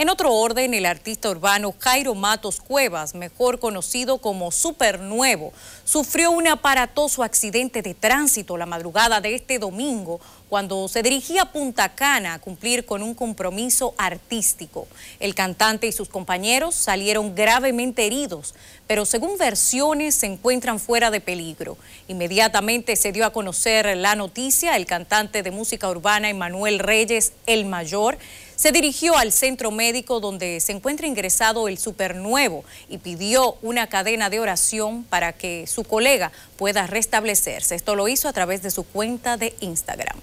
En otro orden, el artista urbano Jairo Matos Cuevas, mejor conocido como Nuevo, sufrió un aparatoso accidente de tránsito la madrugada de este domingo cuando se dirigía a Punta Cana a cumplir con un compromiso artístico. El cantante y sus compañeros salieron gravemente heridos, pero según versiones se encuentran fuera de peligro. Inmediatamente se dio a conocer la noticia, el cantante de música urbana Emanuel Reyes, el mayor, se dirigió al centro médico donde se encuentra ingresado el supernuevo y pidió una cadena de oración para que su colega pueda restablecerse. Esto lo hizo a través de su cuenta de Instagram.